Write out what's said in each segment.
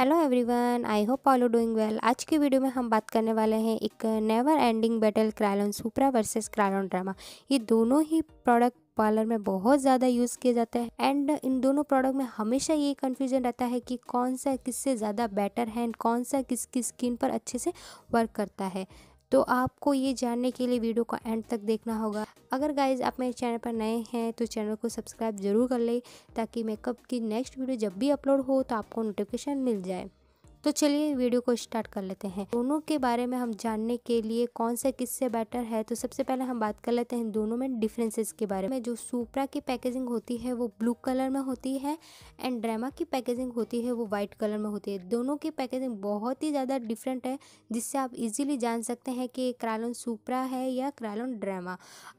hello everyone I hope all doing well आज की video में हम बात करने वाले हैं एक never ending battle Kryolan Supra versus Kryolan drama ये दोनों ही प्रोडक्ट पार्लर में बहुत ज़्यादा यूज़ किए जाते हैं एंड इन दोनों प्रोडक्ट में हमेशा ये कन्फ्यूजन रहता है कि कौन सा किससे ज़्यादा बेटर है एंड कौन सा किसकी स्किन पर अच्छे से वर्क करता है तो आपको ये जानने के लिए वीडियो को एंड तक देखना होगा अगर गाइज आप मेरे चैनल पर नए हैं तो चैनल को सब्सक्राइब ज़रूर कर लें ताकि मेकअप की नेक्स्ट वीडियो जब भी अपलोड हो तो आपको नोटिफिकेशन मिल जाए तो चलिए वीडियो को स्टार्ट कर लेते हैं दोनों के बारे में हम जानने के लिए कौन सा किससे बेटर है तो सबसे पहले हम बात कर लेते हैं दोनों में डिफरेंसेस के बारे में जो सुप्रा की पैकेजिंग होती है वो ब्लू कलर में होती है एंड ड्रामा की पैकेजिंग होती है वो व्हाइट कलर में होती है दोनों की पैकेजिंग बहुत ही ज़्यादा डिफरेंट है जिससे आप इजीली जान सकते हैं कि क्रालोन सुपरा है या क्रालोन ड्रामा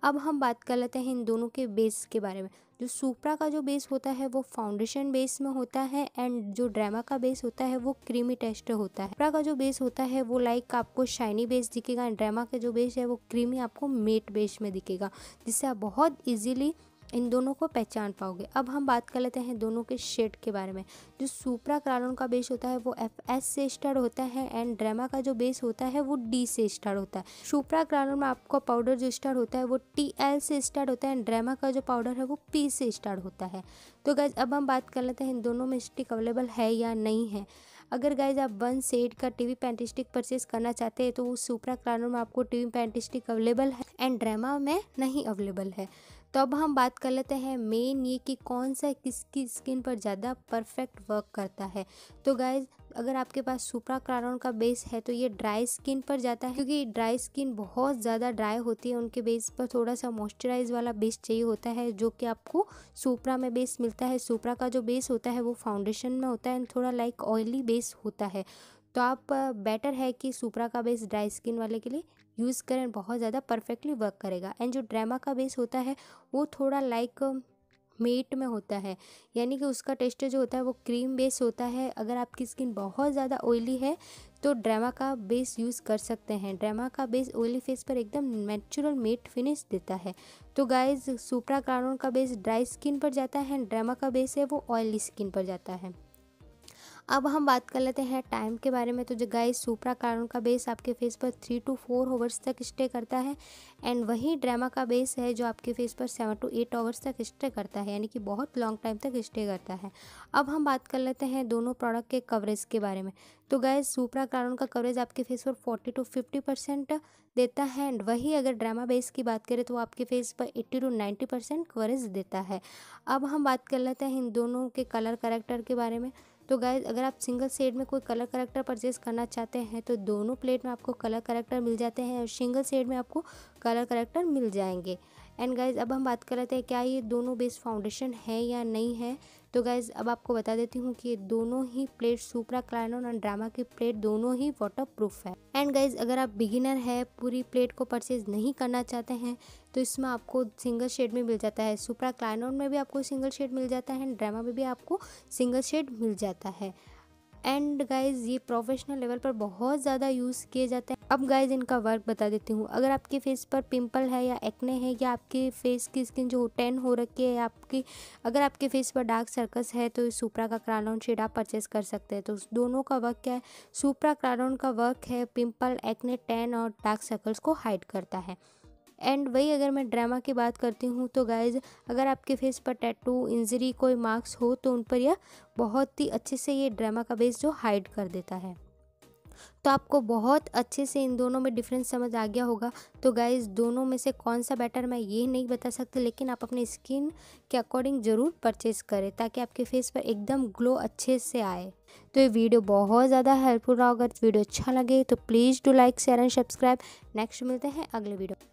अब हम बात कर लेते हैं इन दोनों के बेस के बारे में जो सुप्रा का जो बेस होता है वो फाउंडेशन बेस में होता है एंड जो ड्रामा का बेस होता है वो क्रीमी टेस्ट होता है सुप्रा का जो बेस होता है वो लाइक आपको शाइनी बेस दिखेगा एंड ड्रामा का जो बेस है वो क्रीमी आपको मेट बेस में दिखेगा जिससे आप बहुत ईजिली इन दोनों को पहचान पाओगे अब हम बात कर लेते हैं दोनों के शेड के बारे में जो सुपरा क्रालोन का बेस होता है वो एफ एस से स्टार्ट होता है एंड ड्रामा का जो बेस होता है वो डी से स्टार्ट होता है सुपरा क्रालोन में आपका पाउडर जो स्टार्ट होता है वो टी एल से स्टार्ट होता है एंड ड्रामा का जो पाउडर है वो पी से स्टार्ट होता है तो गैज अब हम बात कर लेते हैं इन दोनों में स्टिक अवेलेबल है या नहीं है अगर गाइज आप वन सेट का टीवी पैंटी स्टिक परचेज करना चाहते हैं तो वो सुपरा क्रालोन में आपको टीवी पैंटी स्टिक अवेलेबल है एंड ड्रामा में नहीं अवेलेबल है तो अब हम बात कर लेते हैं मेन ये कि कौन सा किसकी स्किन पर ज़्यादा परफेक्ट वर्क करता है तो गाइज अगर आपके पास सुप्रा क्रारोन का बेस है तो ये ड्राई स्किन पर जाता है क्योंकि ड्राई स्किन बहुत ज़्यादा ड्राई होती है उनके बेस पर थोड़ा सा मॉइस्चराइज वाला बेस चाहिए होता है जो कि आपको सुपरा में बेस मिलता है सुप्रा का जो बेस होता है वो फाउंडेशन में होता है थोड़ा लाइक ऑयली बेस होता है तो आप बेटर है कि सुप्रा का बेस ड्राई स्किन वाले के लिए यूज़ करें बहुत ज़्यादा परफेक्टली वर्क करेगा एंड जो ड्रामा का बेस होता है वो थोड़ा लाइक मेट में होता है यानी कि उसका टेस्ट जो होता है वो क्रीम बेस होता है अगर आपकी स्किन बहुत ज़्यादा ऑयली है तो ड्रामा का बेस यूज़ कर सकते हैं ड्रामा का बेस ऑयली फेस पर एकदम नेचुरल मेट फिनिश देता है तो गाइज सुप्रा कार्नोन का बेस ड्राई स्किन पर जाता है ड्रामा का बेस है वो ऑयली स्किन पर जाता है अब हम बात कर लेते हैं टाइम के बारे में तो जो गाइस सुपरा कारण का बेस आपके फेस पर थ्री टू फोर आवर्स तक स्टे करता है एंड वही ड्रामा का बेस है जो आपके फेस पर सेवन टू एट आवर्स तक स्टे करता है यानी कि बहुत लॉन्ग टाइम तक स्टे करता है अब हम बात कर लेते हैं दोनों प्रोडक्ट के कवरेज के बारे में तो गाइस सुपरा कारण का कवरेज आपके फेस पर फोर्टी टू फिफ्टी परसेंट देता है एंड वही अगर ड्रामा बेस की बात करें तो आपके फेस पर eighty two ninety percent coverage देता है अब हम बात कर लेते हैं इन दोनों के कलर करेक्टर के बारे में तो गाइज अगर आप सिंगल सेड में कोई कलर करेक्टर परचेज करना चाहते हैं तो दोनों प्लेट में आपको कलर करेक्टर मिल जाते हैं और सिंगल सेड में आपको कलर करेक्टर मिल जाएंगे एंड गाइज अब हम बात कर रहे हैं क्या ये दोनों बेस फाउंडेशन है या नहीं है तो गाइज अब आपको बता देती हूँ कि ये दोनों ही plate Supra Kryolan and drama की प्लेट दोनों ही वाटर प्रूफ है एंड गाइज अगर आप बिगिनर है पूरी प्लेट को परचेज नहीं करना चाहते हैं तो इसमें आपको सिंगल शेड में मिल जाता है सुपरा क्लाइन में भी आपको सिंगल शेड मिल जाता है ड्रामा में भी आपको सिंगल शेड मिल जाता है एंड गाइज ये प्रोफेशनल लेवल पर बहुत ज़्यादा यूज़ किए जाते हैं अब गाइज इनका वर्क बता देती हूँ अगर आपके फेस पर पिंपल है या एक्ने है या आपके फेस की स्किन जो टेन हो रखी है आपकी अगर आपके फेस पर डार्क सर्कस है तो सुपरा का क्राउन शेड आप परचेस कर सकते हैं तो दोनों का वर्क क्या है सुपरा क्राउन का वर्क है पिम्पल एक्ने टेन और डार्क सर्कल्स को हाइड करता है एंड वही अगर मैं ड्रामा की बात करती हूँ तो गाइज अगर आपके फेस पर टैटू इंजरी कोई मार्क्स हो तो उन पर यह बहुत ही अच्छे से ये ड्रामा का बेस जो हाइड कर देता है तो आपको बहुत अच्छे से इन दोनों में डिफरेंस समझ आ गया होगा तो गाइज दोनों में से कौन सा बेटर मैं ये नहीं बता सकती लेकिन आप अपने स्किन के अकॉर्डिंग ज़रूर परचेज़ करें ताकि आपके फेस पर एकदम ग्लो अच्छे से आए तो ये वीडियो बहुत ज़्यादा हेल्पफुल रहा अगर वीडियो अच्छा लगे तो please do like share and subscribe next मिलते हैं अगले वीडियो